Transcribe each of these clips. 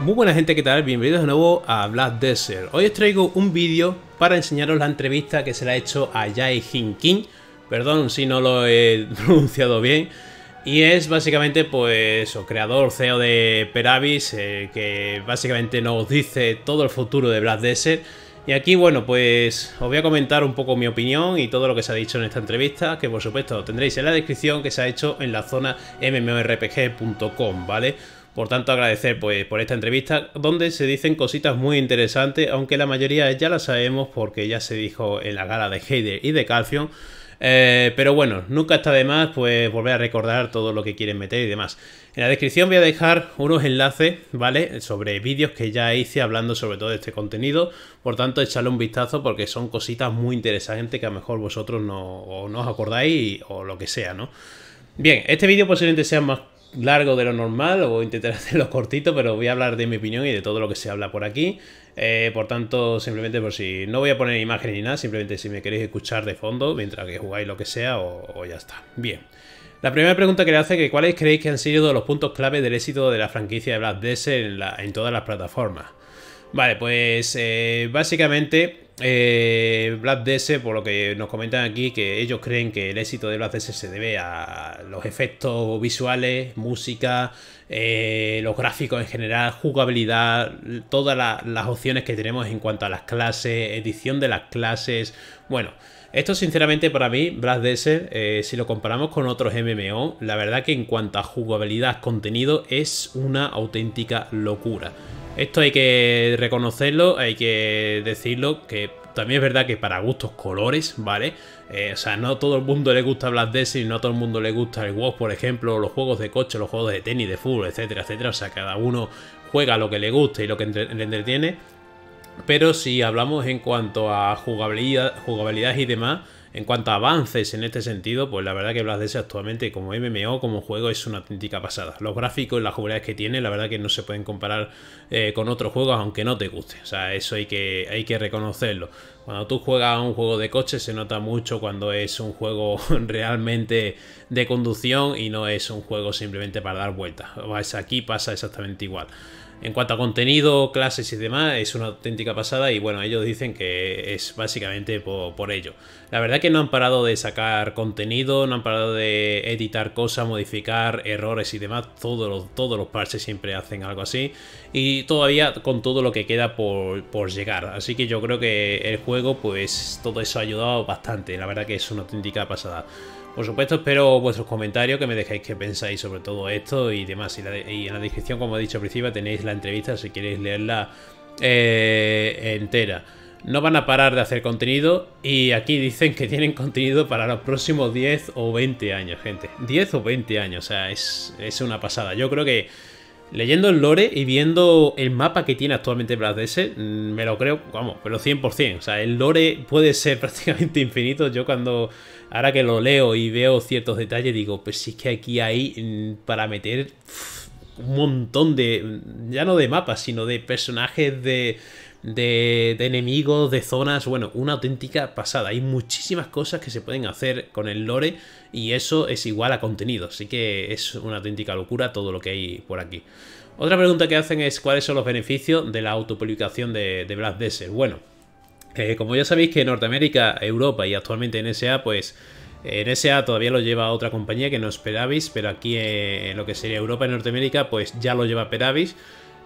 Muy buena gente, ¿qué tal? Bienvenidos de nuevo a Black Desert. Hoy os traigo un vídeo para enseñaros la entrevista que se le ha hecho a Jai King Perdón si no lo he pronunciado bien. Y es básicamente, pues, e o creador CEO de Peravis, eh, que básicamente nos dice todo el futuro de Black Desert. Y aquí, bueno, pues os voy a comentar un poco mi opinión y todo lo que se ha dicho en esta entrevista, que por supuesto tendréis en la descripción que se ha hecho en la zona mmorpg.com, ¿vale? vale por tanto, agradecer pues, por esta entrevista donde se dicen cositas muy interesantes, aunque la mayoría ya la sabemos porque ya se dijo en la gala de Heider y de Calcium. Eh, pero bueno, nunca está de más pues volver a recordar todo lo que quieren meter y demás. En la descripción voy a dejar unos enlaces, ¿vale? Sobre vídeos que ya hice hablando sobre todo de este contenido. Por tanto, echarle un vistazo porque son cositas muy interesantes que a lo mejor vosotros no, os acordáis o lo que sea, ¿no? Bien, este vídeo posiblemente sea más largo de lo normal o intentar hacerlo cortito, pero voy a hablar de mi opinión y de todo lo que se habla por aquí. Eh, por tanto, simplemente por si no voy a poner imágenes ni nada, simplemente si me queréis escuchar de fondo mientras que jugáis lo que sea o, ya está. Bien. La primera pregunta que le hace es que cuáles creéis que han sido los puntos clave del éxito de la franquicia de Black Desert en, todas las plataformas. Vale, pues eh, básicamente eh, DS, por lo que nos comentan aquí, que ellos creen que el éxito de Black DS se debe a los efectos visuales, música, eh, los gráficos en general, jugabilidad, todas las opciones que tenemos en cuanto a las clases, edición de las clases. Bueno, esto sinceramente para mí, Black DS, eh, si lo comparamos con otros MMO, la verdad que en cuanto a jugabilidad, contenido, es una auténtica locura. Esto hay que reconocerlo, hay que decirlo, que también es verdad que para gustos colores, ¿vale? Eh, o sea, no a todo el mundo le gusta Black Desert, no a todo el mundo le gusta el WoW, por ejemplo, los juegos de coche, los juegos de tenis, de fútbol, etcétera, etcétera. O sea, cada uno juega lo que le gusta y lo que le entretiene. Pero si hablamos en cuanto a jugabilidad, jugabilidad y demás, en cuanto a avances en este sentido, pues la verdad que es actualmente como MMO, como juego, es una auténtica pasada. Los gráficos y las jugabilidades que tiene, la verdad que no se pueden comparar eh, con otros juegos aunque no te guste. O sea, eso hay que, hay que reconocerlo. Cuando tú juegas a un juego de coche se nota mucho cuando es un juego realmente de conducción y no es un juego simplemente para dar vueltas. Aquí pasa exactamente igual. En cuanto a contenido, clases y demás, es una auténtica pasada y bueno, ellos dicen que es básicamente por, ello. La verdad que no han parado de sacar contenido, no han parado de editar cosas, modificar errores y demás. Todos los, todos los parches siempre hacen algo así. Y todavía con todo lo que queda por, por llegar. Así que yo creo que el juego, pues todo eso ha ayudado bastante. La verdad que es una auténtica pasada. Por supuesto, espero vuestros comentarios, que me dejéis qué pensáis sobre todo esto y demás. Y, en la descripción, como he dicho al principio, tenéis la entrevista si queréis leerla eh, entera. No van a parar de hacer contenido y aquí dicen que tienen contenido para los próximos 10 o 20 años, gente. 10 o 20 años, o sea, es, una pasada. Yo creo que leyendo el lore y viendo el mapa que tiene actualmente Blast mm, me lo creo, vamos, pero 100%. O sea, el lore puede ser prácticamente infinito. Yo cuando ahora que lo leo y veo ciertos detalles, digo, pues sí es que aquí hay mm, para meter un montón de, mm, ya no de mapas, sino de personajes, de, de, de, enemigos, de zonas, bueno, una auténtica pasada. Hay muchísimas cosas que se pueden hacer con el lore y eso es igual a contenido, así que es una auténtica locura todo lo que hay por aquí. Otra pregunta que hacen es cuáles son los beneficios de la autopublicación de, de Black Desert. Bueno, como ya sabéis que Norteamérica, Europa y actualmente en NSA, pues en eh, NSA todavía lo lleva otra compañía que no es Peravis, pero aquí eh, en lo que sería Europa y Norteamérica, pues ya lo lleva Peravis.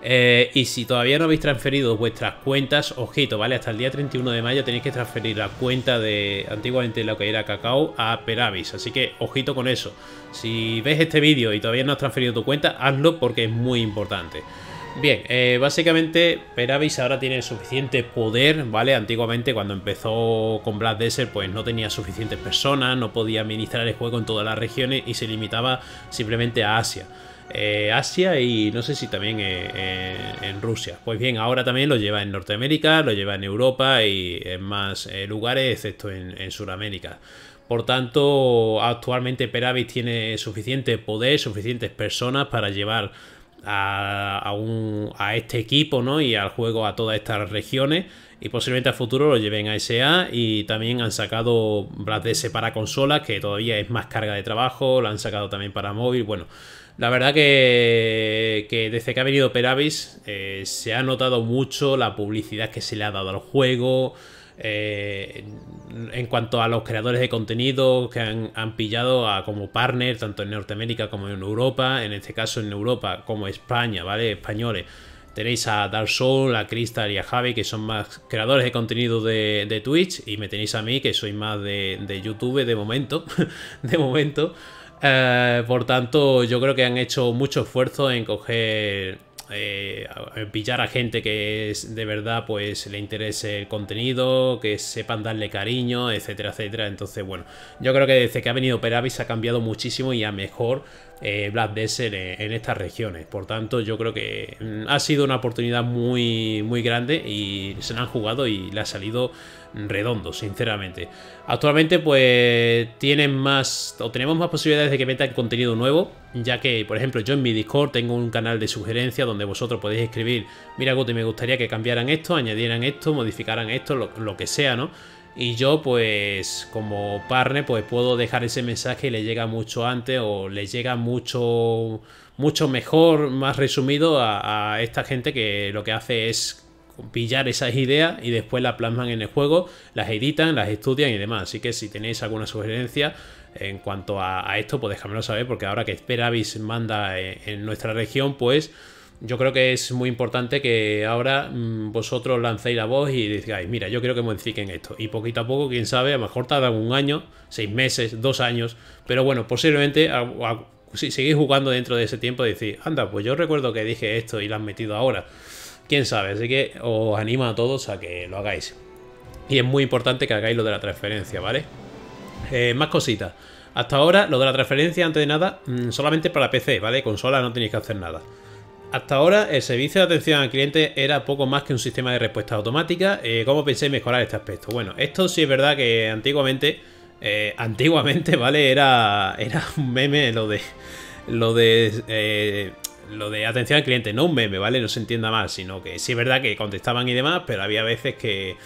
Eh, y si todavía no habéis transferido vuestras cuentas, ojito, ¿vale? Hasta el día 31 de mayo tenéis que transferir la cuenta de antiguamente la que era Cacao a Peravis. Así que ojito con eso. Si ves este vídeo y todavía no has transferido tu cuenta, hazlo porque es muy importante. Bien, eh, básicamente Peravis ahora tiene suficiente poder, ¿vale? Antiguamente cuando empezó con Black Desert pues no tenía suficientes personas, no podía administrar el juego en todas las regiones y se limitaba simplemente a Asia. Eh, Asia y no sé si también eh, en Rusia. Pues bien, ahora también lo lleva en Norteamérica, lo lleva en Europa y en más lugares, excepto en, en Sudamérica. Por tanto, actualmente Peravis tiene suficiente poder, suficientes personas para llevar a, este equipo ¿no? y al juego a todas estas regiones y posiblemente al futuro lo lleven a SA y también han sacado Blast DS para consolas que todavía es más carga de trabajo, lo han sacado también para móvil, bueno, la verdad que, desde que ha venido Peravis eh, se ha notado mucho la publicidad que se le ha dado al juego, eh, en cuanto a los creadores de contenido que han, pillado a, como partner, tanto en Norteamérica como en Europa, en este caso en Europa como España, ¿vale? Españoles. Tenéis a Dark Soul, a Crystal y a Javi, que son más creadores de contenido de, Twitch. Y me tenéis a mí, que soy más de, YouTube de momento. de momento. Eh, por tanto, yo creo que han hecho mucho esfuerzo en coger eh, pillar a gente que de verdad pues le interese el contenido, que sepan darle cariño, etcétera, etcétera. Entonces, bueno, yo creo que desde que ha venido Peravis ha cambiado muchísimo y a mejor eh, Black Desert en, en, estas regiones. Por tanto, yo creo que mm, ha sido una oportunidad muy, muy grande y se la han jugado y le ha salido redondo, sinceramente. Actualmente, pues tienen más o tenemos más posibilidades de que metan contenido nuevo, ya que, por ejemplo, yo en mi Discord tengo un canal de sugerencias donde vosotros podéis escribir: Mira, Guti, me gustaría que cambiaran esto, añadieran esto, modificaran esto, lo, que sea, ¿no? Y yo, pues, como partner, pues puedo dejar ese mensaje y le llega mucho antes o le llega mucho, mucho mejor, más resumido a esta gente que lo que hace es pillar esas ideas y después las plasman en el juego, las editan, las estudian y demás. Así que si tenéis alguna sugerencia en cuanto a, esto, pues déjamelo saber, porque ahora que Esperavis manda eh, en, nuestra región, pues yo creo que es muy importante que ahora mm, vosotros lancéis la voz y digáis, mira, yo quiero que modifiquen esto. Y poquito a poco, quién sabe, a lo mejor tardan un año, seis meses, dos años, pero bueno, posiblemente si seguís jugando dentro de ese tiempo, decís, anda, pues yo recuerdo que dije esto y lo han metido ahora quién sabe. Así que os animo a todos a que lo hagáis. Y es muy importante que hagáis lo de la transferencia, ¿vale? Eh, más cositas. Hasta ahora, lo de la transferencia, antes de nada, mm, solamente para PC, ¿vale? Consola no tenéis que hacer nada. Hasta ahora, el servicio de atención al cliente era poco más que un sistema de respuesta automática. Eh, ¿Cómo pensáis mejorar este aspecto? Bueno, esto sí es verdad que antiguamente, eh, antiguamente, ¿vale? Era, era un meme lo de, lo de lo de atención al cliente, no un meme, ¿vale? No se entienda mal, sino que sí es verdad que contestaban y demás, pero había veces que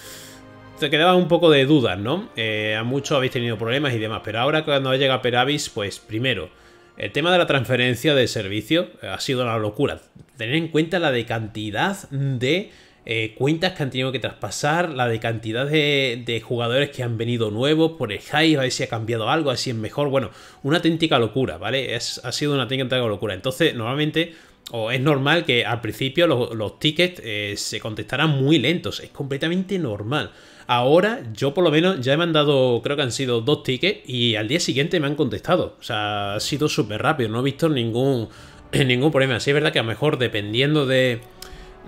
te quedaban un poco de dudas, ¿no? Eh, a muchos habéis tenido problemas y demás, pero ahora cuando llega Peravis, pues primero, el tema de la transferencia de servicio eh, ha sido una locura. Tener en cuenta la de cantidad de eh, cuentas que han tenido que traspasar, la de cantidad de, jugadores que han venido nuevos por el hype, a ver si ha cambiado algo, a ver si es mejor. Bueno, una auténtica locura, ¿vale? Es, ha sido una auténtica locura. Entonces, normalmente o es normal que al principio los, tickets eh, se contestaran muy lentos. Es completamente normal. Ahora yo por lo menos ya he mandado, creo que han sido dos tickets y al día siguiente me han contestado. O sea, ha sido súper rápido. No he visto ningún, ningún problema. Sí es verdad que a lo mejor dependiendo de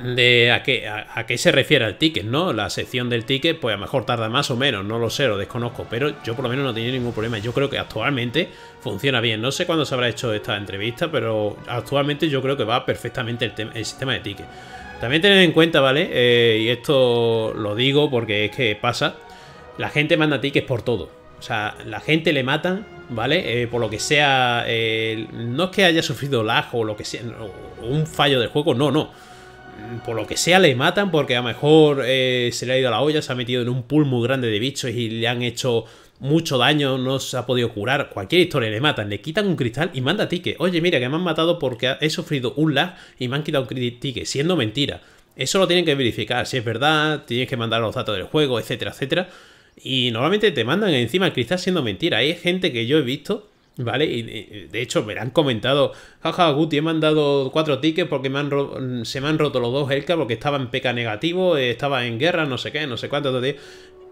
de a qué, a, qué se refiere el ticket, ¿no? La sección del ticket, pues a lo mejor tarda más o menos, no lo sé, lo desconozco, pero yo por lo menos no he ningún problema. Yo creo que actualmente funciona bien. No sé cuándo se habrá hecho esta entrevista, pero actualmente yo creo que va perfectamente el, sistema de ticket. También tener en cuenta, ¿vale? Eh, y esto lo digo porque es que pasa. La gente manda tickets por todo. O sea, la gente le mata ¿vale? Eh, por lo que sea. Eh, no es que haya sufrido lag o lo que sea. un fallo del juego, no, no por lo que sea le matan porque a lo mejor eh, se le ha ido a la olla, se ha metido en un pool muy grande de bichos y le han hecho mucho daño, no se ha podido curar, cualquier historia le matan, le quitan un cristal y manda ticket. Oye, mira que me han matado porque he sufrido un lag y me han quitado un ticket, siendo mentira. Eso lo tienen que verificar, si es verdad, tienes que mandar los datos del juego, etcétera, etcétera. Y normalmente te mandan encima el cristal siendo mentira. Hay gente que yo he visto ¿Vale? Y, de hecho me han comentado, jaja, Guti, he mandado cuatro tickets porque mm, se me han roto los dos Elka porque estaba en peca negativo, eh, estaba en guerra, no sé qué, no sé cuánto,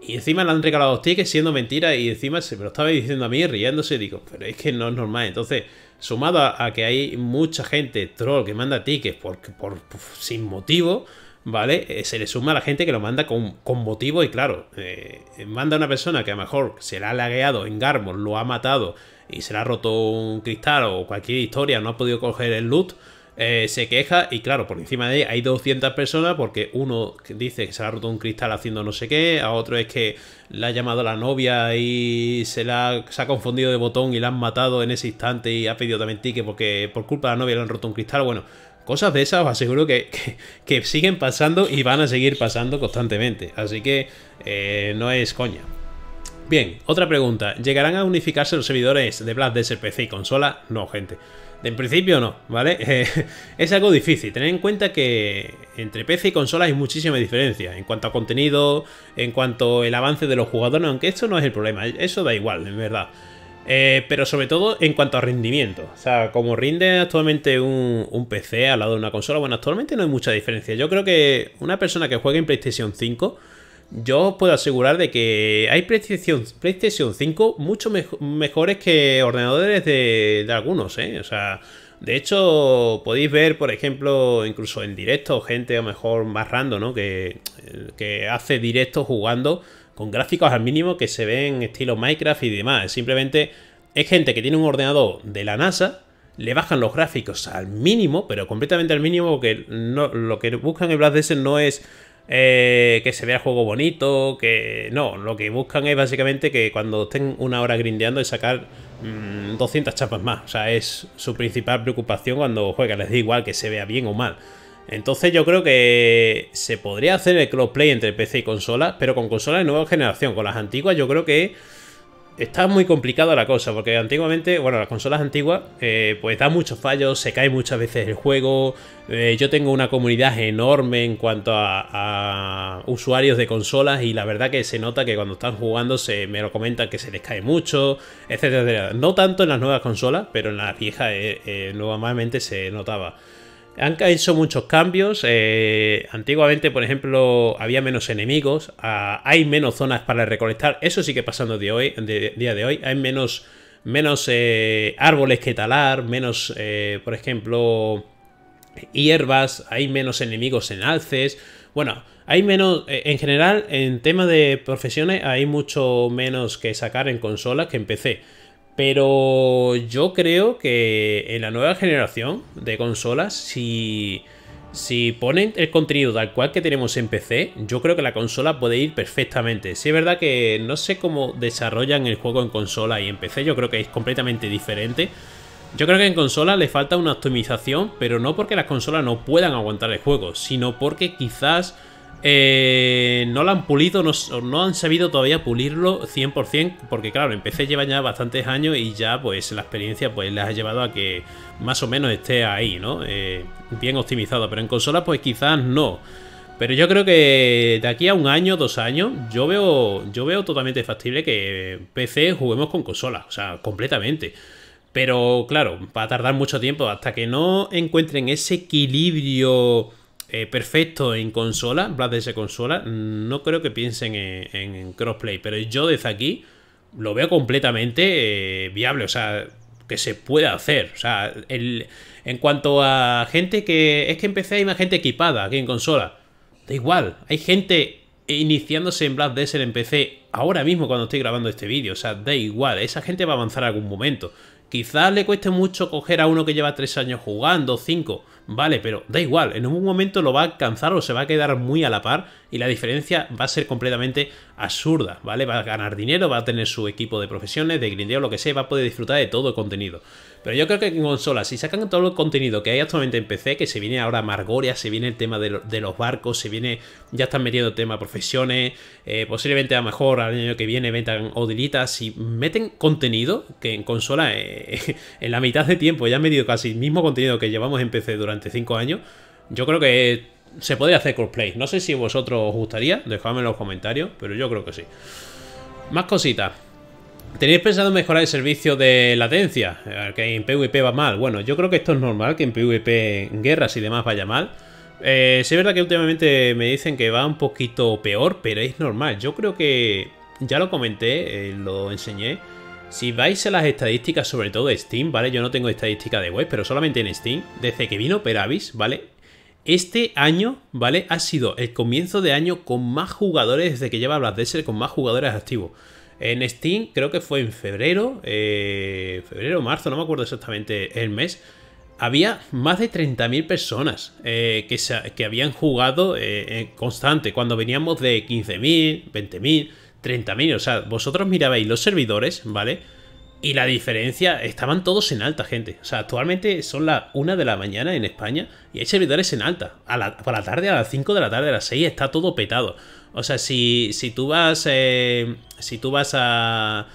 Y encima le han regalado dos tickets siendo mentira y encima se me lo estaba diciendo a mí riéndose. Digo, pero es que no es normal. Entonces, sumado a, que hay mucha gente troll que manda tickets por, por, sin motivo, ¿vale? Eh, se le suma a la gente que lo manda con, con motivo y claro, eh, manda a una persona que a lo mejor se la ha lagueado en Garmor, lo ha matado y se le ha roto un cristal o cualquier historia, no ha podido coger el loot, eh, se queja y claro, por encima de ella hay 200 personas porque uno dice que se le ha roto un cristal haciendo no sé qué, a otro es que le ha llamado a la novia y se, la, ha confundido de botón y la han matado en ese instante y ha pedido también ticket porque por culpa de la novia le han roto un cristal, bueno, cosas de esas os aseguro que, siguen pasando y van a seguir pasando constantemente. Así que eh, no es coña. Bien, otra pregunta. ¿Llegarán a unificarse los servidores de Blast Desert PC y consola? No, gente. En principio no, ¿vale? Eh, es algo difícil. Tened en cuenta que entre PC y consola hay muchísima diferencia en cuanto a contenido, en cuanto al avance de los jugadores, aunque esto no es el problema, eso da igual, en verdad. Eh, pero sobre todo en cuanto a rendimiento. O sea, como rinde actualmente un, un, PC al lado de una consola, bueno, actualmente no hay mucha diferencia. Yo creo que una persona que juegue en PlayStation 5 yo os puedo asegurar de que hay PlayStation, PlayStation 5 mucho mejores que ordenadores de, algunos, ¿eh? O sea, de hecho, podéis ver, por ejemplo, incluso en directo, gente a lo mejor más random, ¿no? Que, hace directo jugando con gráficos al mínimo que se ven estilo Minecraft y demás. Simplemente es gente que tiene un ordenador de la NASA, le bajan los gráficos al mínimo, pero completamente al mínimo, porque no, lo que buscan en Black Desert no es eh, que se vea el juego bonito, que no, lo que buscan es básicamente que cuando estén una hora grindeando y sacar 200 mm, chapas más, o sea, es su principal preocupación cuando juegan, les da igual que se vea bien o mal. Entonces yo creo que se podría hacer el crossplay entre PC y consola, pero con consolas de nueva generación, con las antiguas yo creo que está muy complicada la cosa, porque antiguamente, bueno, las consolas antiguas, eh, pues da muchos fallos, se cae muchas veces el juego. Eh, yo tengo una comunidad enorme en cuanto a, usuarios de consolas y la verdad que se nota que cuando están jugando se me lo comentan que se les cae mucho, etcétera, No tanto en las nuevas consolas, pero en las viejas eh, eh nuevamente se notaba. Han hecho muchos cambios. Eh, antiguamente, por ejemplo, había menos enemigos. Ah, hay menos zonas para recolectar. Eso sigue pasando de hoy, de, día de hoy. Hay menos, menos eh, árboles que talar. Menos, eh, por ejemplo, hierbas. Hay menos enemigos en alces. Bueno, hay menos, en general, en tema de profesiones, hay mucho menos que sacar en consolas que en PC. Pero yo creo que en la nueva generación de consolas, si, ponen el contenido tal cual que tenemos en PC, yo creo que la consola puede ir perfectamente. Si es verdad que no sé cómo desarrollan el juego en consola y en PC, yo creo que es completamente diferente. Yo creo que en consola le falta una optimización, pero no porque las consolas no puedan aguantar el juego, sino porque quizás eh, no lo han pulido, no, han sabido todavía pulirlo 100%, porque claro, PC lleva ya bastantes años y ya pues la experiencia pues les ha llevado a que más o menos esté ahí, ¿no? Eh, bien optimizado, pero en consola pues quizás no. Pero yo creo que de aquí a un año, dos años, yo veo, yo veo totalmente factible que PC juguemos con consolas o sea, completamente. Pero claro, va a tardar mucho tiempo hasta que no encuentren ese equilibrio eh, perfecto en consola, Blast Desert consola, no creo que piensen en, crossplay, pero yo desde aquí lo veo completamente eh, viable, o sea, que se pueda hacer. O sea, el, en cuanto a gente que. Es que empecé hay más gente equipada aquí en consola. Da igual, hay gente iniciándose en Blast Desert en PC ahora mismo cuando estoy grabando este vídeo, o sea, da igual, esa gente va a avanzar algún momento. Quizás le cueste mucho coger a uno que lleva 3 años jugando, 5, vale, pero da igual, en algún momento lo va a alcanzar o se va a quedar muy a la par y la diferencia va a ser completamente absurda, ¿vale? Va a ganar dinero, va a tener su equipo de profesiones, de grindeo, lo que sea, va a poder disfrutar de todo el contenido. Pero yo creo que en consola, si sacan todo el contenido que hay actualmente en PC, que se viene ahora Margoria, se viene el tema de, los barcos, se viene. Ya están metiendo tema profesiones. Eh, posiblemente a lo mejor al año que viene metan Odilitas. Si meten contenido, que en consola eh, en la mitad de tiempo ya han metido casi el mismo contenido que llevamos en PC durante 5 años. Yo creo que se podría hacer cosplay. No sé si vosotros os gustaría, dejadme en los comentarios, pero yo creo que sí. Más cositas. ¿Tenéis pensado mejorar el servicio de latencia? Eh, que en PvP va mal. Bueno, yo creo que esto es normal, que en PvP en guerras y demás vaya mal. Eh, sí es verdad que últimamente me dicen que va un poquito peor, pero es normal. Yo creo que ya lo comenté, eh, lo enseñé. Si vais a las estadísticas, sobre todo de Steam, ¿vale? Yo no tengo estadística de web, pero solamente en Steam. Desde que vino Peravis, ¿vale? Este año, ¿vale? Ha sido el comienzo de año con más jugadores, desde que lleva Black Desert, con más jugadores activos. En Steam creo que fue en febrero, eh, febrero, marzo, no me acuerdo exactamente el mes. Había más de 30.000 personas eh, que, habían jugado eh, constante, cuando veníamos de 15.000, 20.000, 30.000. O sea, vosotros mirabais los servidores, ¿vale? Y la diferencia, estaban todos en alta, gente. O sea, actualmente son las 1 de la mañana en España y hay servidores en alta. A la, por la tarde, a las 5 de la tarde, a las 6 está todo petado. O sea, si, tú vas. Eh, si tú vas a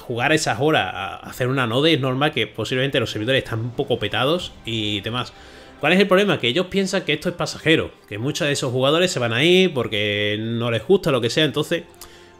jugar a esas horas, a hacer una node, es normal que posiblemente los servidores están un poco petados y demás. ¿Cuál es el problema? Que ellos piensan que esto es pasajero, que muchos de esos jugadores se van a ir porque no les gusta lo que sea, entonces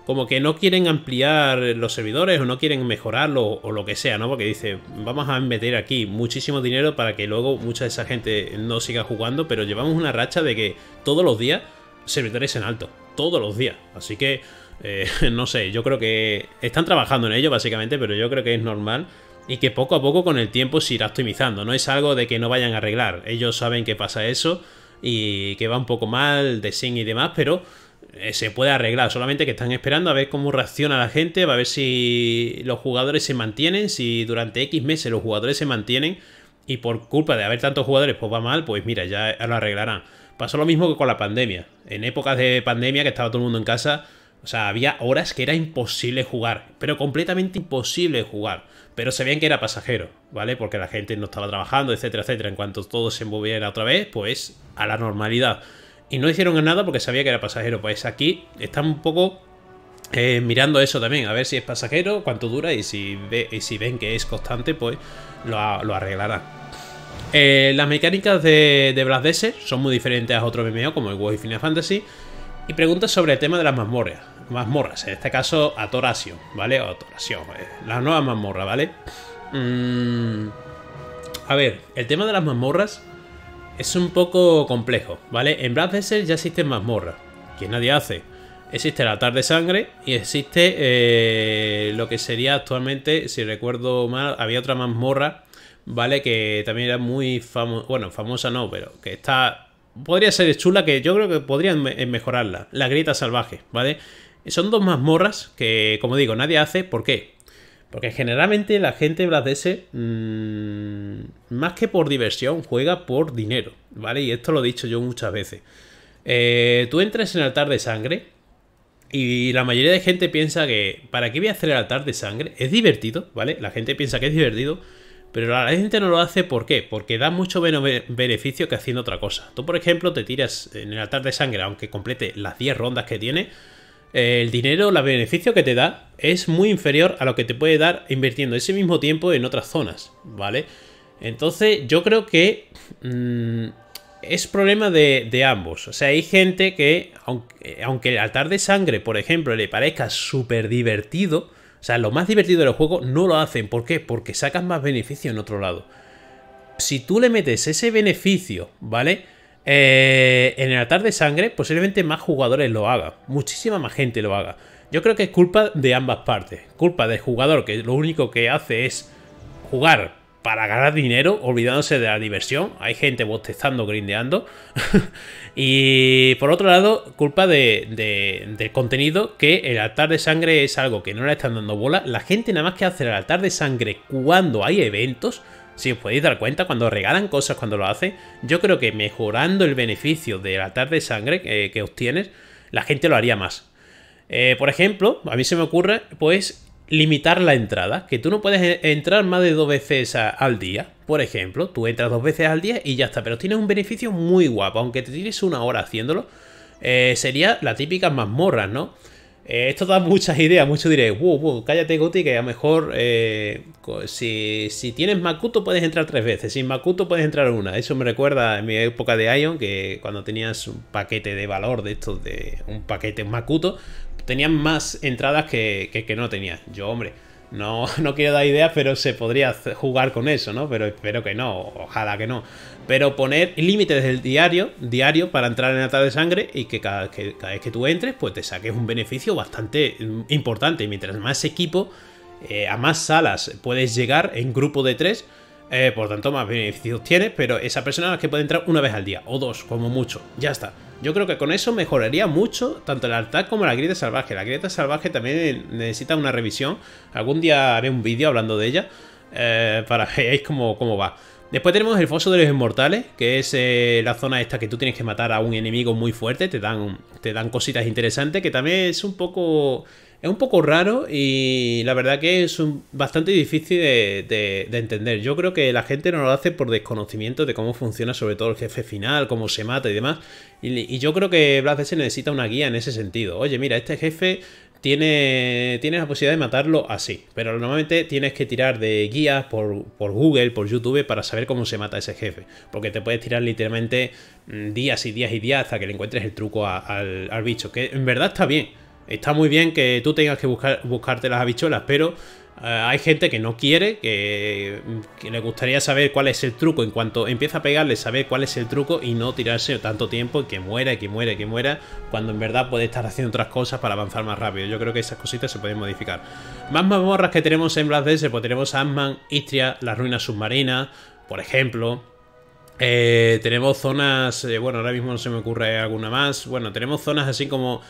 como que no quieren ampliar los servidores o no quieren mejorarlo o lo que sea, ¿no? Porque dice, vamos a meter aquí muchísimo dinero para que luego mucha de esa gente no siga jugando, pero llevamos una racha de que todos los días servidores en alto todos los días. Así que, eh, no sé, yo creo que están trabajando en ello básicamente, pero yo creo que es normal y que poco a poco con el tiempo se irá optimizando. No es algo de que no vayan a arreglar. Ellos saben que pasa eso y que va un poco mal de sin y demás, pero eh, se puede arreglar. Solamente que están esperando a ver cómo reacciona la gente, a ver si los jugadores se mantienen, si durante X meses los jugadores se mantienen y por culpa de haber tantos jugadores pues va mal, pues mira, ya lo arreglarán. Pasó lo mismo que con la pandemia. En épocas de pandemia que estaba todo el mundo en casa, o sea, había horas que era imposible jugar, pero completamente imposible jugar. Pero sabían que era pasajero, ¿vale? Porque la gente no estaba trabajando, etcétera, etcétera. En cuanto todo se moviera otra vez, pues a la normalidad. Y no hicieron nada porque sabía que era pasajero. Pues aquí están un poco eh, mirando eso también, a ver si es pasajero, cuánto dura y si, ve, y si ven que es constante, pues lo, lo arreglarán. Eh, las mecánicas de, de Desert son muy diferentes a otros MMO como el WoW y Final Fantasy. Y preguntas sobre el tema de las mazmorras. Mazmorras, en este caso Atoración, ¿vale? O eh, la nueva mazmorra, ¿vale? Mm, a ver, el tema de las mazmorras es un poco complejo, ¿vale? En Black Desert ya existen mazmorras, que nadie hace. Existe el altar de sangre y existe eh, lo que sería actualmente, si recuerdo mal, había otra mazmorra ¿vale? Que también era muy famosa, bueno, famosa no, pero que está... Podría ser chula, que yo creo que podrían mejorarla. La grieta salvaje, ¿vale? Son dos mazmorras que, como digo, nadie hace. ¿Por qué? Porque generalmente la gente bladese mm, más que por diversión, juega por dinero, ¿vale? Y esto lo he dicho yo muchas veces. Eh, tú entras en el altar de sangre y la mayoría de gente piensa que, ¿para qué voy a hacer el altar de sangre? Es divertido, ¿vale? La gente piensa que es divertido, pero la gente no lo hace ¿por qué? Porque da mucho menos beneficio que haciendo otra cosa. Tú, por ejemplo, te tiras en el altar de sangre, aunque complete las 10 rondas que tiene, eh, el dinero, el beneficio que te da es muy inferior a lo que te puede dar invirtiendo ese mismo tiempo en otras zonas, ¿vale? Entonces yo creo que mm, es problema de, ambos. O sea, hay gente que, aunque, aunque el altar de sangre, por ejemplo, le parezca súper divertido, o sea, lo más divertido del juego no lo hacen. ¿Por qué? Porque sacas más beneficio en otro lado. Si tú le metes ese beneficio, ¿vale? Eh, en el altar de sangre, posiblemente más jugadores lo hagan. Muchísima más gente lo haga. Yo creo que es culpa de ambas partes. Culpa del jugador que lo único que hace es jugar para ganar dinero, olvidándose de la diversión. Hay gente bostezando, grindeando. y por otro lado, culpa del contenido, que el altar de sangre es algo que no le están dando bola. La gente nada más que hace el altar de sangre cuando hay eventos. Si os podéis dar cuenta, cuando regalan cosas, cuando lo hacen, yo creo que mejorando el beneficio del altar de sangre eh, que obtienes, la gente lo haría más. Eh, por ejemplo, a mí se me ocurre, pues, limitar la entrada, que tú no puedes e-, entrar más de dos veces al día, por ejemplo, tú entras dos veces al día y ya está, pero tienes un beneficio muy guapo, aunque te tires una hora haciéndolo, eh, sería la típica mazmorra, ¿no? Eh, esto da muchas ideas, mucho diréis, wow, wow, cállate Guti, que a lo mejor eh, si, tienes Makuto puedes entrar tres veces, sin Makuto puedes entrar una, eso me recuerda en mi época de Ion, que cuando tenías un paquete de valor de estos, de un paquete Makuto, tenían más entradas que, no tenía. Yo, hombre, no, no quiero dar ideas, pero se podría jugar con eso, ¿no? Pero espero que no, ojalá que no. Pero poner límites del diario, diario para entrar en atar de sangre y que cada, que vez que tú entres, pues te saques un beneficio bastante mm, importante. Y mientras más equipo, eh, a más salas puedes llegar en grupo de tres, eh, por tanto más beneficios tienes, pero esa persona es que puede entrar una vez al día o dos, como mucho. Ya está. Yo creo que con eso mejoraría mucho tanto el altar como la grieta salvaje. La grieta salvaje también necesita una revisión. Algún día haré un vídeo hablando de ella eh, para que veáis cómo, va. Después tenemos el foso de los inmortales, que es eh, la zona esta que tú tienes que matar a un enemigo muy fuerte, te dan, te dan cositas interesantes, que también es un poco es un poco raro y la verdad que es un, bastante difícil de, entender. Yo creo que la gente no lo hace por desconocimiento de cómo funciona sobre todo el jefe final, cómo se mata y demás. Y, yo creo que Blast se necesita una guía en ese sentido. Oye, mira, este jefe tiene, tiene la posibilidad de matarlo así. Pero normalmente tienes que tirar de guías por, Google, por YouTube, para saber cómo se mata ese jefe. Porque te puedes tirar literalmente mm, días y días y días hasta que le encuentres el truco al, al bicho. Que en verdad está bien está muy bien que tú tengas que buscar, buscarte las habicholas pero eh, hay gente que no quiere, que, le gustaría saber cuál es el truco. En cuanto empieza a pegarle, saber cuál es el truco y no tirarse tanto tiempo Y que muera, y que muera, y que muera, cuando en verdad puede estar haciendo otras cosas para avanzar más rápido. Yo creo que esas cositas se pueden modificar. Más mazmorras que tenemos en Blast Desert, pues tenemos Ant-Man, Istria, las ruinas submarinas, por ejemplo. Eh, tenemos zonas, eh, bueno, ahora mismo no se me ocurre alguna más. Bueno, tenemos zonas así como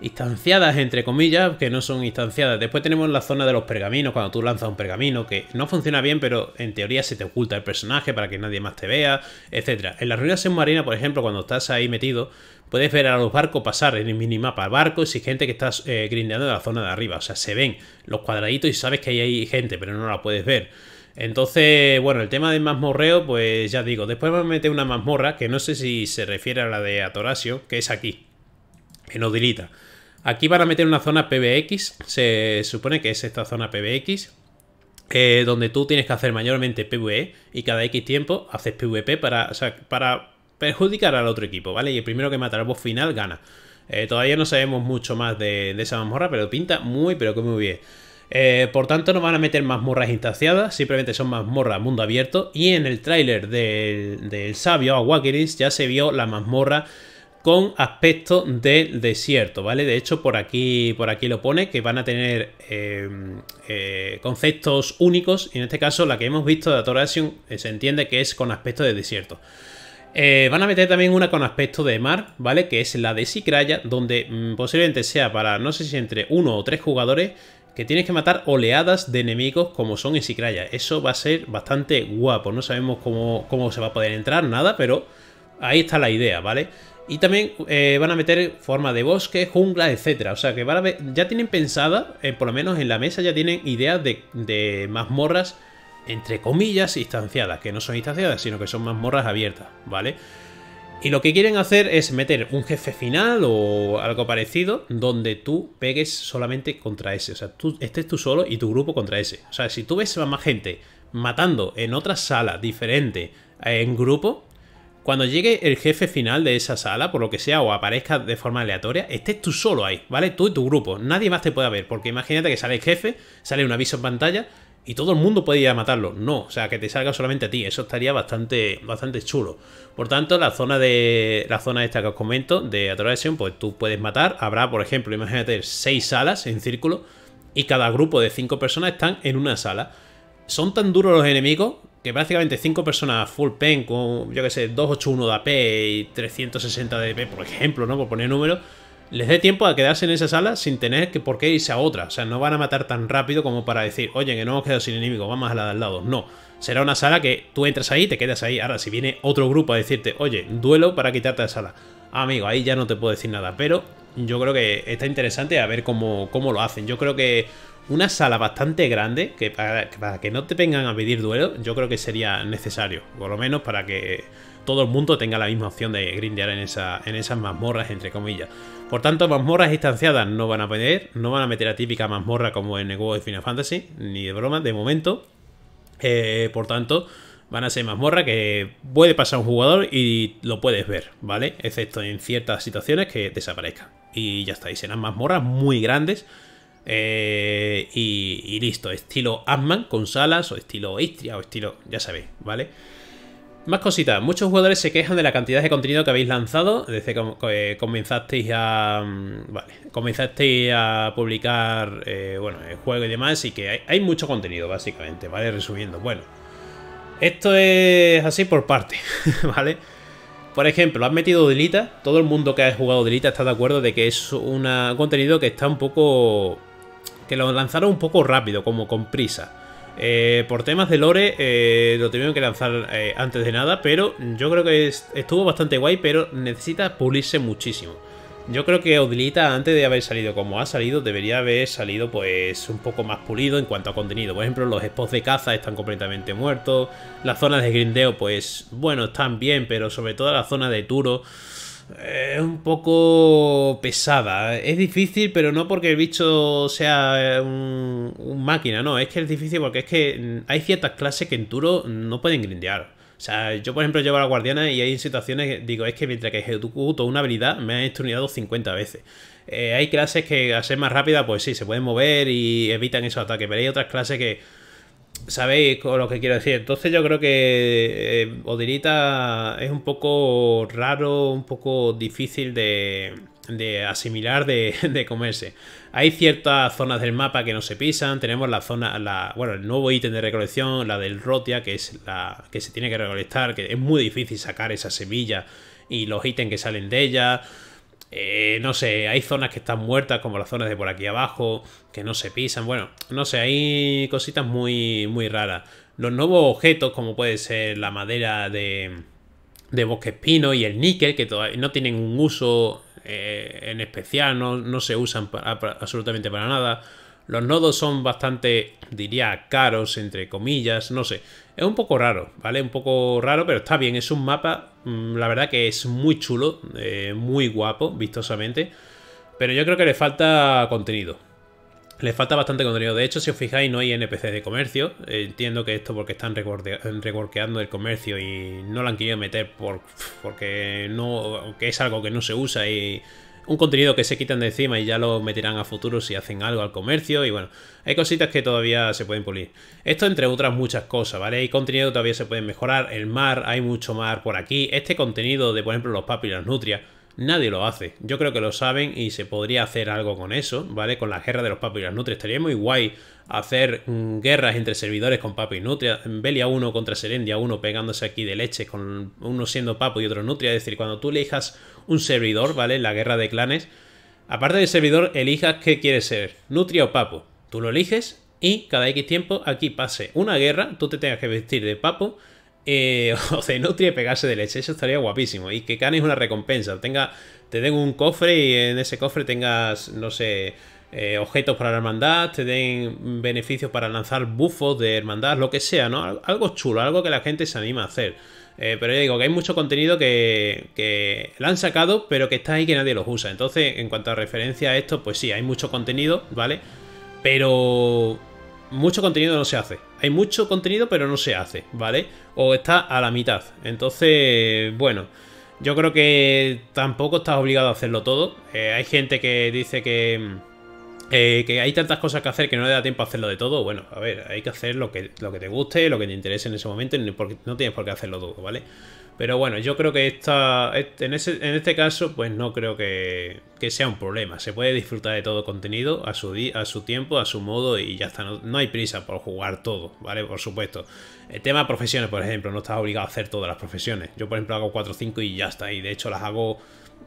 instanciadas, entre comillas, que no son instanciadas. Después tenemos la zona de los pergaminos, cuando tú lanzas un pergamino, que no funciona bien, pero en teoría se te oculta el personaje para que nadie más te vea, etc. En las ruinas submarinas, por ejemplo, cuando estás ahí metido, puedes ver a los barcos pasar en el minimapa, barcos y si gente que estás grindando eh, grindeando la zona de arriba. O sea, se ven los cuadraditos y sabes que hay gente, pero no la puedes ver. Entonces, bueno, el tema del mazmorreo, pues ya digo, después me meter una mazmorra, que no sé si se refiere a la de Atorasio, que es aquí, en Odilita. Aquí van a meter una zona PBX, se supone que es esta zona PBX, eh, donde tú tienes que hacer mayormente PvE y cada X tiempo haces PvP para, perjudicar al otro equipo, ¿vale? Y el primero que mata al boss final gana. Eh, todavía no sabemos mucho más de, esa mazmorra, pero pinta muy, pero que muy bien. Eh, por tanto, no van a meter mazmorras instanciadas, simplemente son mazmorras mundo abierto. Y en el tráiler del, del sabio Awakenings ya se vio la mazmorra con aspecto del desierto, ¿vale? De hecho, por aquí, por aquí lo pone, que van a tener eh, eh, conceptos únicos, y en este caso la que hemos visto de Atoración eh, se entiende que es con aspecto de desierto. van a meter también una con aspecto de mar, ¿vale? Que es la de Sicraya, donde mm, posiblemente sea para, no sé si entre uno o tres jugadores, que tienes que matar oleadas de enemigos como son en Sicraya. Eso va a ser bastante guapo, no sabemos cómo, cómo se va a poder entrar, nada, pero ahí está la idea, ¿vale? vale y también eh, van a meter forma de bosque, jungla, etcétera. O sea que van ya tienen pensada, eh, por lo menos en la mesa, ya tienen ideas de, mazmorras, entre comillas, instanciadas. Que no son instanciadas, sino que son mazmorras abiertas, ¿vale? Y lo que quieren hacer es meter un jefe final o algo parecido donde tú pegues solamente contra ese. O sea, tú estés tú solo y tu grupo contra ese. O sea, si tú ves a más gente matando en otra sala diferente en grupo, cuando llegue el jefe final de esa sala, por lo que sea, o aparezca de forma aleatoria, estés tú solo ahí, ¿vale? Tú y tu grupo. Nadie más te puede ver, porque imagínate que sale el jefe, sale un aviso en pantalla y todo el mundo puede ir a matarlo. No, o sea, que te salga solamente a ti. Eso estaría bastante, bastante chulo. Por tanto, la zona de la zona esta que os comento de atracción, pues tú puedes matar. Habrá, por ejemplo, imagínate seis salas en círculo y cada grupo de cinco personas están en una sala. Son tan duros los enemigos que prácticamente 5 personas full pen con, yo que sé, 281 de AP y 360 de AP, por ejemplo, ¿no? Por poner números, les dé tiempo a quedarse en esa sala sin tener que por qué irse a otra. O sea, no van a matar tan rápido como para decir, oye, que no hemos quedado sin enemigo, vamos a la de al lado. No. Será una sala que tú entras ahí y te quedas ahí. Ahora, si viene otro grupo a decirte, oye, duelo para quitarte la sala. Amigo, ahí ya no te puedo decir nada. Pero yo creo que está interesante a ver cómo, cómo lo hacen. Yo creo que una sala bastante grande, que para, que no te vengan a pedir duelo, yo creo que sería necesario, por lo menos para que todo el mundo tenga la misma opción de grindear en, esas mazmorras, entre comillas. Por tanto, mazmorras distanciadas no van a poner no van a meter la típica mazmorra como en el juego de Final Fantasy, ni de broma, de momento. Eh, por tanto, van a ser mazmorra que puede pasar un jugador y lo puedes ver, ¿vale? Excepto en ciertas situaciones que desaparezca Y ya está, y serán mazmorras muy grandes eh, y, listo, estilo Asman con salas o estilo Istria o estilo, ya sabéis, ¿vale? Más cositas, muchos jugadores se quejan de la cantidad de contenido que habéis lanzado desde eh, que comenzasteis a, mm, vale, comenzasteis a publicar, eh, bueno, el juego y demás, y que hay, mucho contenido básicamente, ¿vale? Resumiendo, bueno, esto es así por parte, ¿vale? Por ejemplo, has metido Delita. Todo el mundo que ha jugado Delita está de acuerdo de que es un contenido que está un poco que lo lanzaron un poco rápido, como con prisa. Eh, por temas de lore eh, lo tuvieron que lanzar eh, antes de nada, pero yo creo que estuvo bastante guay, pero necesita pulirse muchísimo. Yo creo que Odilita antes de haber salido como ha salido, debería haber salido pues un poco más pulido en cuanto a contenido. Por ejemplo, los spots de caza están completamente muertos, las zonas de grindeo pues bueno, están bien, pero sobre todo la zona de Turo es un poco pesada. ¿eh? Es difícil, pero no porque el bicho sea eh, un, máquina, no. Es que es difícil porque es que mm, hay ciertas clases que en Turo no pueden grindear. O sea, yo por ejemplo llevo a la guardiana y hay situaciones digo, es que mientras que ejecuto una habilidad me han estornillado 50 veces. Eh, hay clases que a ser más rápida, pues sí, se pueden mover y evitan esos ataques, pero hay otras clases que ¿Sabéis lo que quiero decir? Entonces yo creo que eh, Odirita es un poco raro, un poco difícil de, asimilar, de, de, comerse. Hay ciertas zonas del mapa que no se pisan, tenemos la zona, la, bueno, el nuevo ítem de recolección, la del Rotia, que es la que se tiene que recolectar, que es muy difícil sacar esa semilla y los ítems que salen de ella. Eh, no sé, hay zonas que están muertas, como las zonas de por aquí abajo, que no se pisan. Bueno, no sé, hay cositas muy, muy raras. Los nuevos objetos, como puede ser la madera de, de bosque espino y el níquel, que todavía no tienen un uso eh, en especial, no, no se usan absolutamente para nada. Los nodos son bastante, diría, caros, entre comillas, no sé. Es un poco raro, ¿vale? Un poco raro, pero está bien. Es un mapa, mm, la verdad que es muy chulo, eh, muy guapo, vistosamente. Pero yo creo que le falta contenido. Le falta bastante contenido. De hecho, si os fijáis, no hay NPC de comercio. Entiendo que esto porque están recorqueando el comercio y no lo han querido meter porque no, que es algo que no se usa y un contenido que se quitan de encima y ya lo meterán a futuro si hacen algo al comercio y bueno, hay cositas que todavía se pueden pulir. Esto entre otras muchas cosas, ¿vale? Hay contenido que todavía se puede mejorar, el mar, hay mucho mar por aquí. Este contenido de, por ejemplo, los papi y las nutrias, nadie lo hace. Yo creo que lo saben y se podría hacer algo con eso, ¿vale? Con la guerra de los papi y las nutrias. Estaría muy guay hacer mm, guerras entre servidores con papi y nutria, Belia 1 contra Serendia 1 pegándose aquí de leche con uno siendo papo y otro nutria, es decir, cuando tú elijas un servidor, ¿vale? la guerra de clanes. Aparte del servidor, elijas qué quieres ser, Nutria o Papo. Tú lo eliges y cada X tiempo aquí pase una guerra, tú te tengas que vestir de Papo eh, o de Nutria y pegarse de leche. Eso estaría guapísimo. Y que ganes una recompensa. Tenga, te den un cofre y en ese cofre tengas, no sé, eh, objetos para la hermandad, te den beneficios para lanzar bufos de hermandad, lo que sea, ¿no? Algo chulo, algo que la gente se anima a hacer. Eh, pero ya digo que hay mucho contenido que, que la han sacado, pero que está ahí que nadie los usa. Entonces, en cuanto a referencia a esto, pues sí, hay mucho contenido, ¿vale? Pero mucho contenido no se hace. Hay mucho contenido, pero no se hace, ¿vale? O está a la mitad. Entonces, bueno, yo creo que tampoco estás obligado a hacerlo todo. Eh, hay gente que dice que eh, que hay tantas cosas que hacer que no le da tiempo a hacerlo de todo. Bueno, a ver, hay que hacer lo que, lo que te guste, lo que te interese en ese momento, porque no tienes por qué hacerlo todo, ¿vale? Pero bueno, yo creo que esta, en, este caso, pues no creo que, sea un problema. Se puede disfrutar de todo contenido a su, a su tiempo, a su modo y ya está. No, no, hay prisa por jugar todo, ¿vale? Por supuesto. El tema profesiones, por ejemplo, no estás obligado a hacer todas las profesiones. Yo, por ejemplo, hago 4 o 5 y ya está. Y de hecho las hago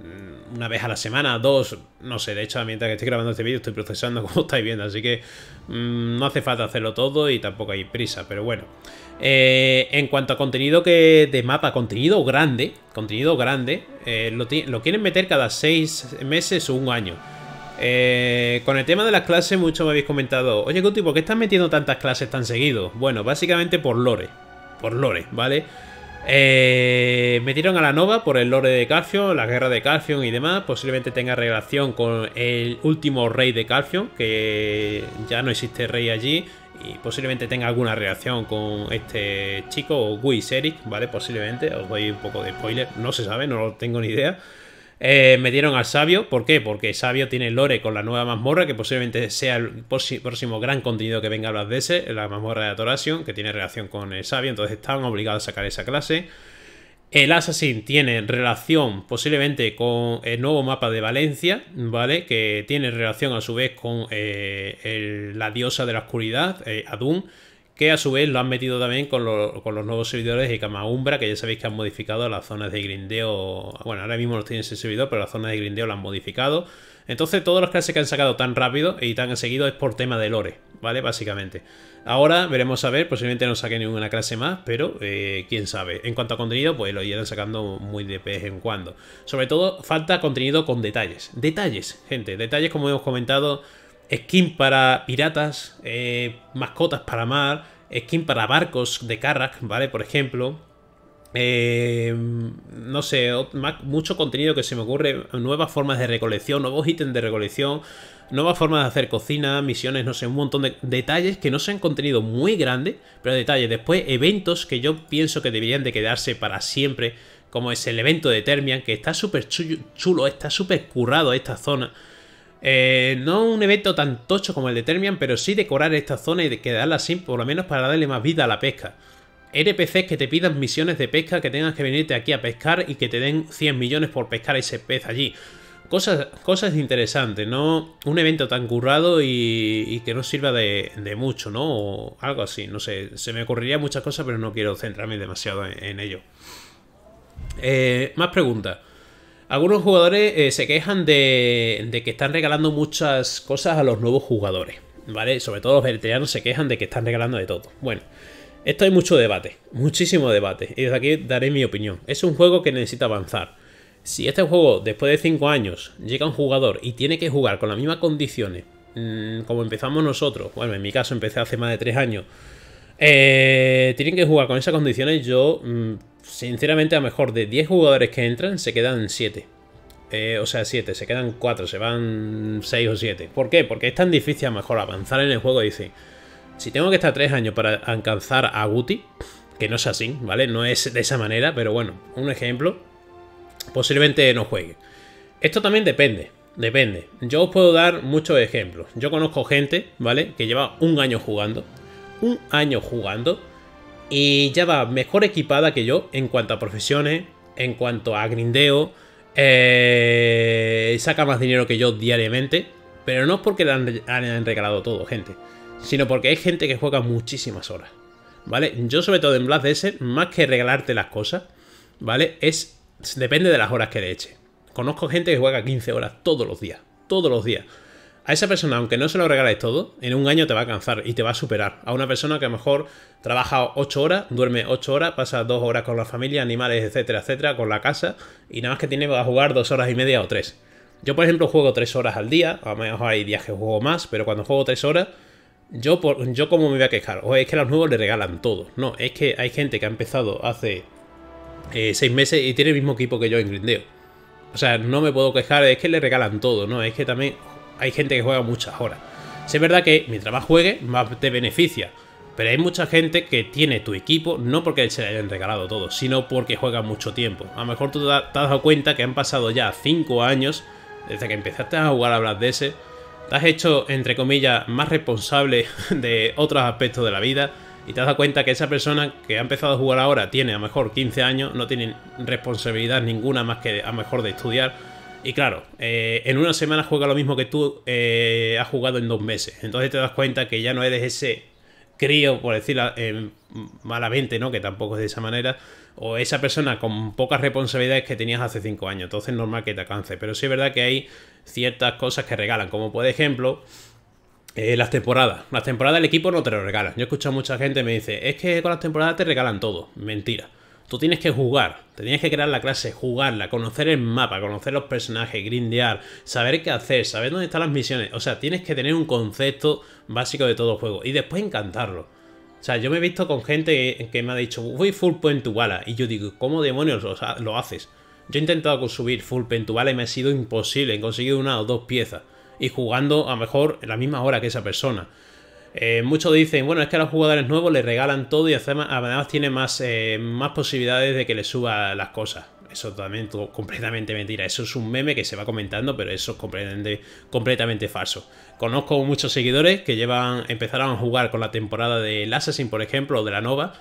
Mm, una vez a la semana, dos, no sé, de hecho mientras que estoy grabando este vídeo estoy procesando como estáis viendo, así que mm, no hace falta hacerlo todo y tampoco hay prisa, pero bueno. Eh, en cuanto a contenido que de mapa, contenido grande, contenido grande, eh, lo, quieren meter cada seis meses o un año. Eh, con el tema de las clases mucho me habéis comentado, oye Guti, ¿por qué estás metiendo tantas clases tan seguido? Bueno, básicamente por lore, por lore, ¿vale? vale eh, metieron a la Nova por el lore de Calpheon, la guerra de Calpheon y demás. Posiblemente tenga relación con el último rey de Calpheon que ya no existe rey allí. Y posiblemente tenga alguna relación con este chico, o Guiseric, ¿vale? Posiblemente, os doy un poco de spoiler, no se sabe, no lo tengo ni idea. Eh, me dieron al sabio, ¿por qué? Porque sabio tiene lore con la nueva mazmorra, que posiblemente sea el próximo gran contenido que venga a hablar de ese, la mazmorra de Atoration, que tiene relación con el sabio, entonces estaban obligados a sacar esa clase. El Assassin tiene relación posiblemente con el nuevo mapa de Valencia, ¿vale? Que tiene relación a su vez con eh, la diosa de la oscuridad, eh, Adun, que a su vez lo han metido también con, los nuevos servidores de cama Umbra, que ya sabéis que han modificado las zonas de grindeo. Bueno, ahora mismo no tienen ese servidor, pero las zonas de grindeo las han modificado. Entonces, todas las clases que han sacado tan rápido y tan seguido es por tema de lore, ¿vale? Básicamente. Ahora veremos a ver, posiblemente no saquen ninguna clase más, pero eh, quién sabe. En cuanto a contenido, pues lo irán sacando muy de vez en cuando. Sobre todo, falta contenido con detalles. Detalles, gente, detalles como hemos comentado skin para piratas, eh, mascotas para mar, skin para barcos de Carrack, ¿vale? Por ejemplo. Eh, no sé, mucho contenido que se me ocurre, nuevas formas de recolección, nuevos ítems de recolección, nuevas formas de hacer cocina, misiones, no sé, un montón de detalles que no sean contenido muy grande, pero detalles. Después, eventos que yo pienso que deberían de quedarse para siempre, como es el evento de Termian, que está súper chulo, está súper currado esta zona eh, no un evento tan tocho como el de Termian, pero sí decorar esta zona y quedarla así, por lo menos para darle más vida a la pesca. NPCs que te pidan misiones de pesca, que tengas que venirte aquí a pescar y que te den 100 millones por pescar ese pez allí. Cosas, cosas interesantes, no un evento tan currado y, que no sirva de, mucho, ¿no? O algo así, no sé, se me ocurriría muchas cosas, pero no quiero centrarme demasiado en, ello. Eh, más preguntas. Algunos jugadores eh, se quejan de, que están regalando muchas cosas a los nuevos jugadores, ¿vale? Sobre todo los veteranos se quejan de que están regalando de todo. Bueno, esto hay mucho debate, muchísimo debate, y desde aquí daré mi opinión. Es un juego que necesita avanzar. Si este juego, después de 5 años, llega un jugador y tiene que jugar con las mismas condiciones mm, como empezamos nosotros, bueno, en mi caso empecé hace más de 3 años, eh, tienen que jugar con esas condiciones, yo mm, Sinceramente, a lo mejor de 10 jugadores que entran, se quedan 7. Eh, o sea, 7, se quedan 4, se van 6 o 7. ¿Por qué? Porque es tan difícil a lo mejor avanzar en el juego. Dice, si tengo que estar 3 años para alcanzar a Guti, que no es así, ¿vale? No es de esa manera, pero bueno, un ejemplo, posiblemente no juegue. Esto también depende, depende. Yo os puedo dar muchos ejemplos. Yo conozco gente, ¿vale? Que lleva un año jugando, un año jugando, y ya va mejor equipada que yo en cuanto a profesiones, eh, en cuanto a grindeo. Eh, saca más dinero que yo diariamente. Pero no es porque le han, regalado todo, gente. Sino porque hay gente que juega muchísimas horas. ¿Vale? Yo sobre todo en Blast Desert, más que regalarte las cosas, ¿vale? Es, depende de las horas que le eche. Conozco gente que juega 15 horas todos los días. Todos los días a esa persona, aunque no se lo regales todo, en un año te va a cansar y te va a superar. A una persona que a lo mejor trabaja 8 horas, duerme 8 horas, pasa 2 horas con la familia, animales, etcétera, etcétera, con la casa, y nada más que tiene va a jugar 2 horas y media o 3. Yo, por ejemplo, juego 3 horas al día, a lo mejor hay días que juego más, pero cuando juego 3 horas, yo, por, yo como me voy a quejar, o es que a los nuevos le regalan todo. No, es que hay gente que ha empezado hace 6 eh, meses y tiene el mismo equipo que yo en Grindeo. O sea, no me puedo quejar, es que le regalan todo, ¿no? Es que también hay gente que juega muchas horas. es verdad que mientras más juegues, más te beneficia. Pero hay mucha gente que tiene tu equipo no porque se le hayan regalado todo, sino porque juega mucho tiempo. A lo mejor tú te has dado cuenta que han pasado ya 5 años desde que empezaste a jugar a de ese Te has hecho, entre comillas, más responsable de otros aspectos de la vida. Y te has dado cuenta que esa persona que ha empezado a jugar ahora tiene a lo mejor 15 años, no tiene responsabilidad ninguna más que a lo mejor de estudiar y claro, eh, en una semana juega lo mismo que tú eh, has jugado en dos meses. Entonces te das cuenta que ya no eres ese crío, por decirlo eh, malamente, ¿no? Que tampoco es de esa manera. O esa persona con pocas responsabilidades que tenías hace cinco años. Entonces es normal que te alcance. Pero sí es verdad que hay ciertas cosas que regalan. Como por ejemplo, las temporadas. Las temporadas del equipo no te lo regalan. Yo he escuchado a mucha gente me dice, es que con las temporadas te regalan todo. Mentira. Tú tienes que jugar, te tienes que crear la clase, jugarla, conocer el mapa, conocer los personajes, grindear, saber qué hacer, saber dónde están las misiones. O sea, tienes que tener un concepto básico de todo juego y después encantarlo. O sea, yo me he visto con gente que, me ha dicho, voy full point tu bala. Y yo digo, ¿cómo demonios lo, haces? Yo he intentado subir full point tu bala y me ha sido imposible. He conseguido una o dos piezas. Y jugando a lo mejor en la misma hora que esa persona. Eh, muchos dicen, bueno, es que a los jugadores nuevos les regalan todo y además tiene más, eh, más posibilidades de que le suba las cosas. Eso también es completamente mentira. Eso es un meme que se va comentando, pero eso es completamente, falso. Conozco muchos seguidores que llevan, empezaron a jugar con la temporada del Assassin, por ejemplo, o de la Nova.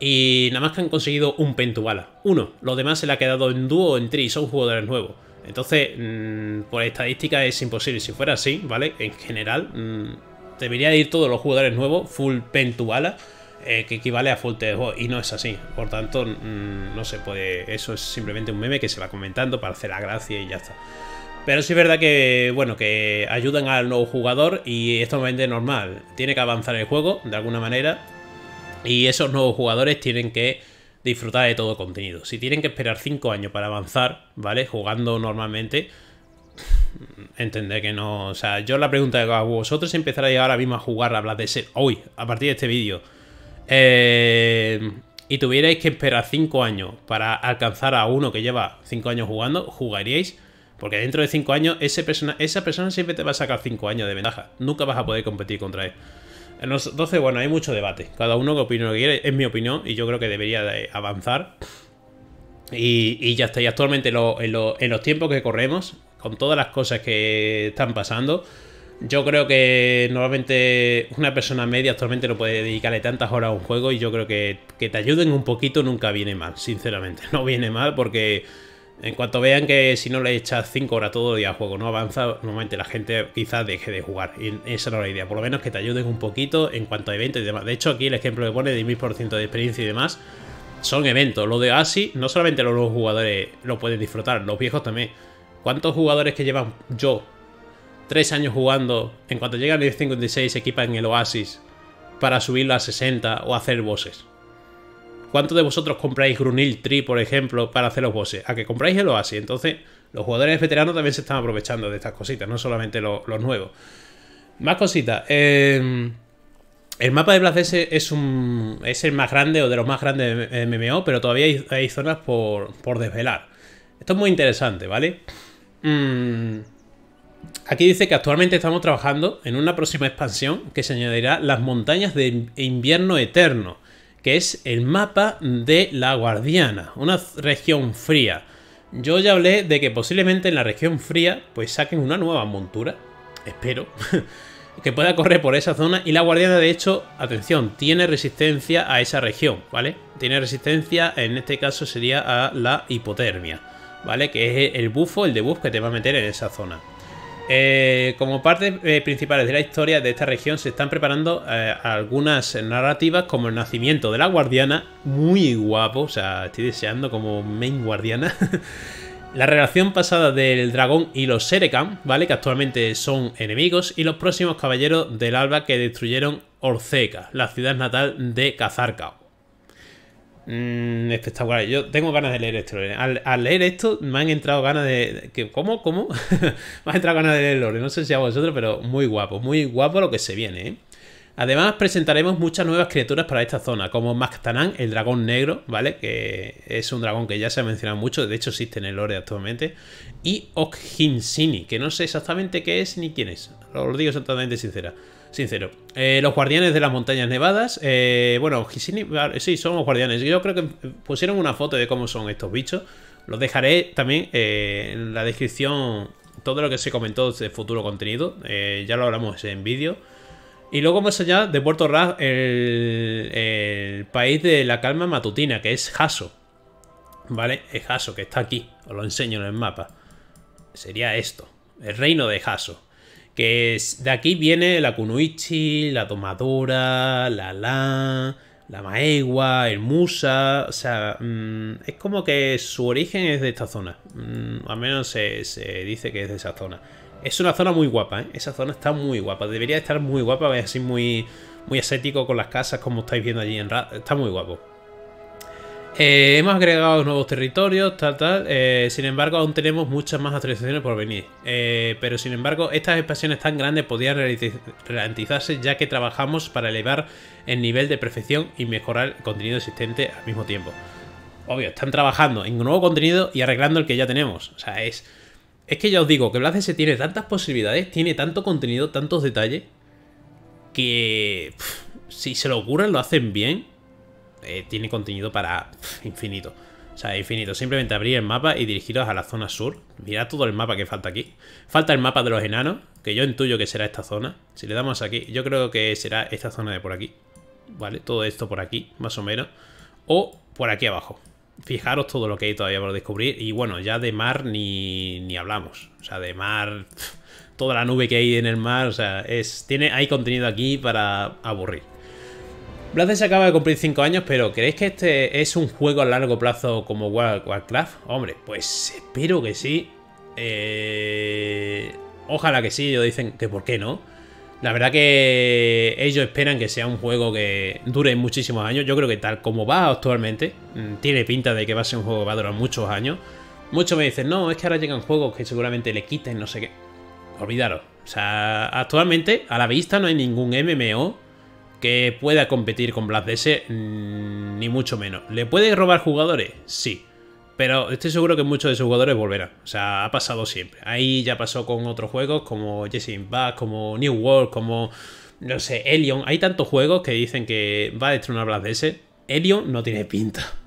Y nada más que han conseguido un pentubala. Uno. Los demás se le ha quedado en dúo o en tri. Son jugadores nuevos. Entonces, mm, por estadística es imposible. Si fuera así, ¿vale? En general, mm, debería ir todos los jugadores nuevos full pentuala, eh, que equivale a full juego y no es así. Por tanto, mm, no se puede. Eso es simplemente un meme que se va comentando para hacer la gracia y ya está. Pero sí es verdad que, bueno, que ayudan al nuevo jugador y esto me normal. Tiene que avanzar el juego de alguna manera y esos nuevos jugadores tienen que disfrutar de todo contenido. Si tienen que esperar 5 años para avanzar, ¿vale? Jugando normalmente, entender que no. O sea, yo la pregunta que hago, ¿vosotros empezaréis ahora mismo a jugar a de ser hoy, a partir de este vídeo? Eh, y tuvierais que esperar 5 años para alcanzar a uno que lleva 5 años jugando, ¿jugaríais? Porque dentro de 5 años persona, esa persona siempre te va a sacar 5 años de ventaja. Nunca vas a poder competir contra él. Entonces, bueno, hay mucho debate. Cada uno que opine lo que quiere, es mi opinión y yo creo que debería avanzar. Y, ya está, actualmente en, los tiempos que corremos, con todas las cosas que están pasando, yo creo que normalmente una persona media actualmente no puede dedicarle tantas horas a un juego y yo creo que que te ayuden un poquito nunca viene mal, sinceramente. No viene mal porque en cuanto vean que si no le echas 5 horas todo el día a juego no avanza, normalmente la gente quizás deje de jugar. Y esa no es la idea, por lo menos que te ayuden un poquito en cuanto a eventos y demás. De hecho aquí el ejemplo que pone de 1000% de experiencia y demás son eventos. Lo de Asi no solamente los nuevos jugadores lo pueden disfrutar, los viejos también. ¿Cuántos jugadores que llevan yo tres años jugando, en cuanto llegan a nivel 56 se equipan el Oasis para subirlo a 60 o hacer bosses? ¿Cuántos de vosotros compráis Grunil Tree, por ejemplo, para hacer los bosses? A que compráis el Oasis. Entonces, los jugadores veteranos también se están aprovechando de estas cositas, no solamente los nuevos. Más cositas. Eh, el mapa de Blast es, un, es el más grande o de los más grandes de MMO, pero todavía hay, zonas por desvelar. Esto es muy interesante, ¿vale? Mm. Aquí dice que actualmente estamos trabajando en una próxima expansión que se añadirá las montañas de e invierno eterno, que es el mapa de la Guardiana, una región fría. Yo ya hablé de que posiblemente en la región fría pues saquen una nueva montura, espero, que pueda correr por esa zona y la guardiana de hecho, atención, tiene resistencia a esa región, ¿vale? Tiene resistencia, en este caso sería a la hipotermia. ¿vale? Que es el bufo, el debuff que te va a meter en esa zona. Eh, como partes eh, principales de la historia de esta región se están preparando eh, algunas narrativas como el nacimiento de la guardiana, muy guapo, o sea, estoy deseando como main guardiana. la relación pasada del dragón y los Serekan, ¿vale? Que actualmente son enemigos, y los próximos caballeros del alba que destruyeron Orceca, la ciudad natal de Kazarkao mmm, espectacular, Yo tengo ganas de leer esto, al, al, leer esto me han entrado ganas de... Que, ¿Cómo? ¿Cómo? me han entrado ganas de leer Lore. No sé si a vosotros, pero muy guapo. Muy guapo lo que se viene, ¿eh? Además, presentaremos muchas nuevas criaturas para esta zona, como Mactanan, el dragón negro, ¿vale? Que es un dragón que ya se ha mencionado mucho, de hecho existe en el lore actualmente. Y Okhinsini, que no sé exactamente qué es ni quién es, os lo digo exactamente sincera sincero. Eh, los guardianes de las montañas nevadas. Eh, bueno, ah, sí, son los guardianes. Yo creo que eh, pusieron una foto de cómo son estos bichos. Los dejaré también en la descripción todo lo que se comentó de futuro contenido. ya lo hablamos en vídeo. Y luego más allá de Puerto Raz, el, el, país de la calma matutina, que es Jaso. ¿Vale? Es Jaso, que está aquí. Os lo enseño en el mapa. Sería esto. El reino de Jaso. Que de aquí viene la Kunoichi, la Domadora, la la, la maegua, el Musa. O sea, mm, es como que su origen es de esta zona. Mm, al menos se, dice que es de esa zona. Es una zona muy guapa, ¿eh? Esa zona está muy guapa. Debería estar muy guapa, es así muy, muy ascético con las casas, como estáis viendo allí en Está muy guapo. Eh, hemos agregado nuevos territorios, tal, tal. Eh, sin embargo, aún tenemos muchas más actualizaciones por venir. Eh, pero sin embargo, estas expansiones tan grandes podrían ralentizarse ya que trabajamos para elevar el nivel de perfección y mejorar el contenido existente al mismo tiempo. Obvio, están trabajando en nuevo contenido y arreglando el que ya tenemos. O sea, es... Es que ya os digo, que Blade se tiene tantas posibilidades, tiene tanto contenido, tantos detalles, que... si se lo ocurren, lo hacen bien eh, tiene contenido para infinito. O sea, infinito. Simplemente abrir el mapa y dirigiros a la zona sur. Mirad todo el mapa que falta aquí. Falta el mapa de los enanos, que yo intuyo que será esta zona. Si le damos aquí, yo creo que será esta zona de por aquí. ¿Vale? Todo esto por aquí, más o menos. O por aquí abajo. Fijaros todo lo que hay todavía por descubrir. Y bueno, ya de mar ni, hablamos. O sea, de mar... Toda la nube que hay en el mar, o sea, es, tiene, hay contenido aquí para aburrir. Blaze se acaba de cumplir 5 años, pero ¿creéis que este es un juego a largo plazo como Warcraft? Hombre, pues espero que sí. Eh, ojalá que sí, ellos dicen que por qué no. La verdad que ellos esperan que sea un juego que dure muchísimos años. Yo creo que tal como va actualmente, mm, tiene pinta de que va a ser un juego que va a durar muchos años. Muchos me dicen, no, es que ahora llegan juegos que seguramente le quiten, no sé qué. Olvidaros. O sea, actualmente a la vista no hay ningún MMO que pueda competir con Blast mm, ni mucho menos. ¿Le puede robar jugadores? Sí. Pero estoy seguro que muchos de esos jugadores volverán. O sea, ha pasado siempre. Ahí ya pasó con otros juegos como Jesse Impact, como New World, como, no sé, Elion. Hay tantos juegos que dicen que va a destronar Blast DS. Elion no tiene pinta.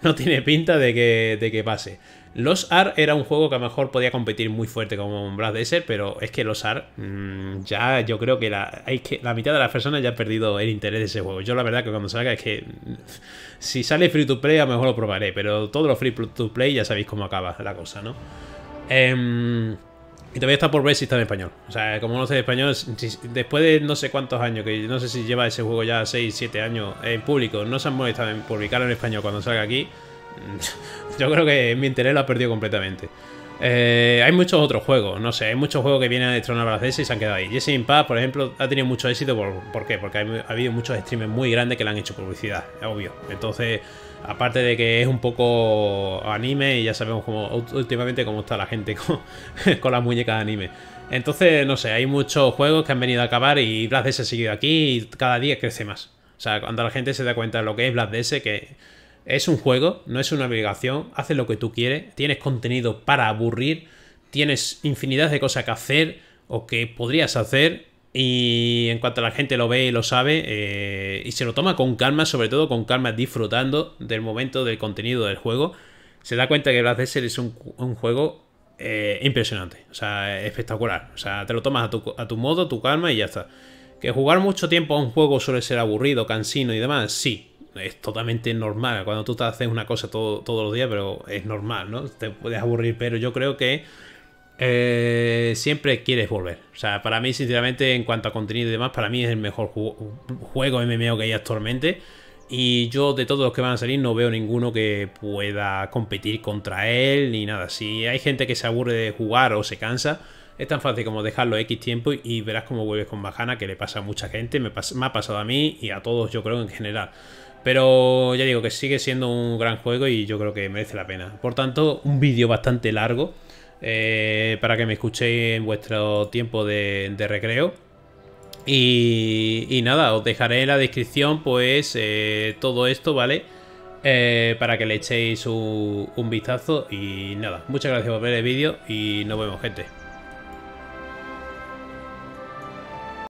No tiene pinta de que, de que pase. Los AR era un juego que a lo mejor podía competir muy fuerte como un Brad Desert, pero es que los AR mm, ya yo creo que la, mitad de las personas ya ha perdido el interés de ese juego. Yo la verdad que cuando salga es que mm, si sale free to play a lo mejor lo probaré, pero todos los free to play ya sabéis cómo acaba la cosa, ¿no? Eh, y todavía está por ver si está en español. O sea, como no sé de español, después de no sé cuántos años, que no sé si lleva ese juego ya 6, 7 años en público, no se han molestado en publicarlo en español cuando salga aquí. Mm, yo creo que mi interés lo ha perdido completamente. Eh, hay muchos otros juegos, no sé, hay muchos juegos que vienen a destronar las DS y se han quedado ahí. Jesse Impact, por ejemplo, ha tenido mucho éxito. ¿Por, qué? Porque ha habido muchos streamers muy grandes que le han hecho publicidad, obvio. Entonces, aparte de que es un poco anime y ya sabemos últimamente cómo está la gente con, con las muñecas de anime. Entonces, no sé, hay muchos juegos que han venido a acabar y Blast DS ha seguido aquí y cada día crece más. O sea, cuando la gente se da cuenta de lo que es Blast DS, que es un juego, no es una obligación, haces lo que tú quieres, tienes contenido para aburrir, tienes infinidad de cosas que hacer o que podrías hacer y en cuanto la gente lo ve y lo sabe eh, y se lo toma con calma, sobre todo con calma disfrutando del momento del contenido del juego, se da cuenta que Black Desert es un, juego eh, impresionante, o sea, espectacular. O sea, te lo tomas a tu, a tu modo, tu calma y ya está. Que jugar mucho tiempo a un juego suele ser aburrido, cansino y demás, sí, es totalmente normal. Cuando tú te haces una cosa todo, todos los días, pero es normal, ¿no? Te puedes aburrir, pero yo creo que eh, siempre quieres volver. O sea, para mí, sinceramente, en cuanto a contenido y demás, para mí es el mejor juego MMO que hay actualmente. Y yo de todos los que van a salir no veo ninguno que pueda competir contra él ni nada. Si hay gente que se aburre de jugar o se cansa, es tan fácil como dejarlo X tiempo y verás cómo vuelves con bajana, que le pasa a mucha gente, me ha pasado a mí y a todos yo creo en general. Pero ya digo que sigue siendo un gran juego y yo creo que merece la pena. Por tanto, un vídeo bastante largo eh, para que me escuchéis en vuestro tiempo de, recreo. Y, nada, os dejaré en la descripción pues eh, todo esto, ¿vale? Eh, para que le echéis un vistazo y nada, muchas gracias por ver el vídeo y nos vemos gente.